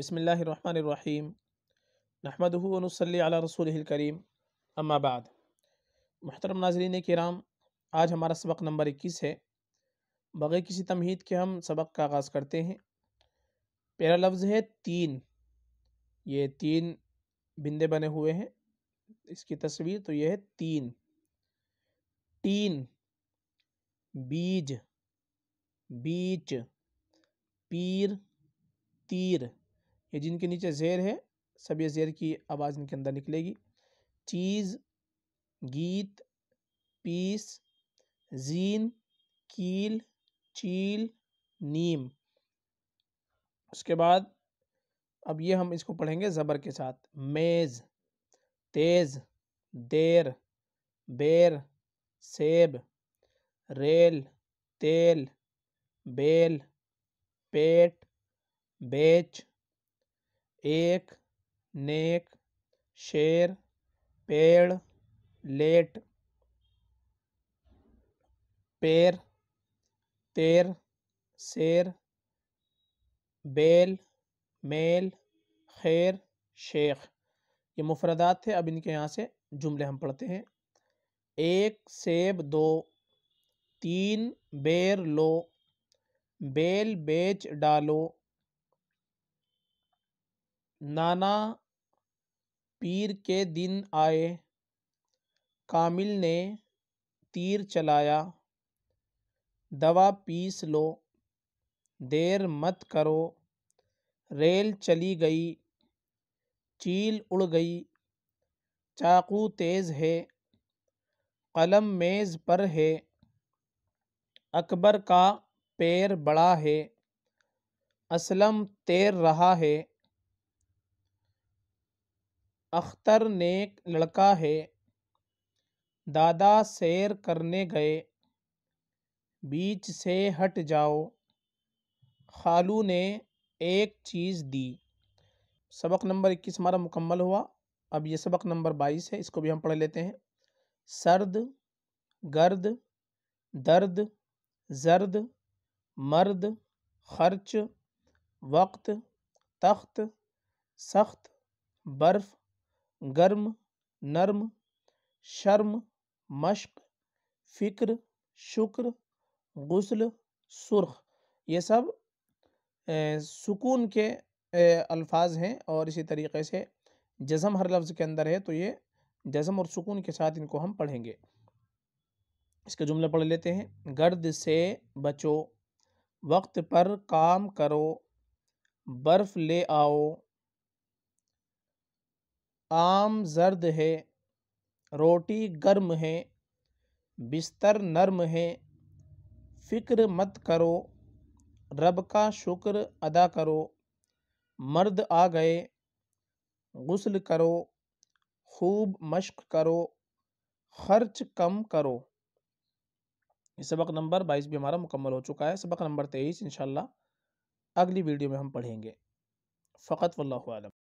बसमीम नहमदनसली आला रसूल करीम अम्माबाद महतरम नाजरीन कराम आज हमारा सबक नंबर इक्कीस है बग़ैर किसी तमहीद के हम सबक का आगाज़ करते हैं पहला लफ्ज़ है तीन ये तीन बिंदे बने हुए हैं इसकी तस्वीर तो यह है तीन तीन बीज बीच पीर तीर ये जिनके नीचे ज़ेर है सब ये ज़ेर की आवाज़ इनके अंदर निकलेगी चीज़ गीत पीस जीन कील चील नीम उसके बाद अब ये हम इसको पढ़ेंगे ज़बर के साथ मेज़ तेज़ देर बेर सेब रेल तेल बेल पेट बेच एक नेक शेर पेड़ लेट पैर तेर शेर बेल मेल खैर शेख ये मुफरदात थे अब इनके यहाँ से जुमले हम पढ़ते हैं एक सेब दो तीन बेर लो बेल बेच डालो नाना पीर के दिन आए कामिल ने तीर चलाया दवा पीस लो देर मत करो रेल चली गई चील उड़ गई चाकू तेज़ है कलम मेज़ पर है अकबर का पैर बड़ा है असलम तैर रहा है अख्तर नेक लड़का है दादा सैर करने गए बीच से हट जाओ खालू ने एक चीज़ दी सबक नंबर इक्कीस हमारा मुकम्मल हुआ अब ये सबक नंबर बाईस है इसको भी हम पढ़ लेते हैं सर्द गर्द दर्द जर्द मर्द खर्च वक्त तख्त सख्त बर्फ़ गर्म नर्म शर्म मश्क फ़िक्र शुक्र गुस्ल सुर्ख ये सब सुकून के अल्फाज हैं और इसी तरीके से जज़म हर लफ्ज़ के अंदर है तो ये जज़म और सुकून के साथ इनको हम पढ़ेंगे इसके जुमले पढ़ लेते हैं गर्द से बचो वक्त पर काम करो बर्फ़ ले आओ आम जर्द है रोटी गर्म है बिस्तर नर्म है फ़िक्र मत करो रब का शुक्र अदा करो मर्द आ गए गुस्ल करो खूब मश्क करो खर्च कम करो ये सबक नंबर बाईस भी हमारा मुकम्मल हो चुका है सबक नंबर तेईस इन अगली वीडियो में हम पढ़ेंगे फ़कत वल्लम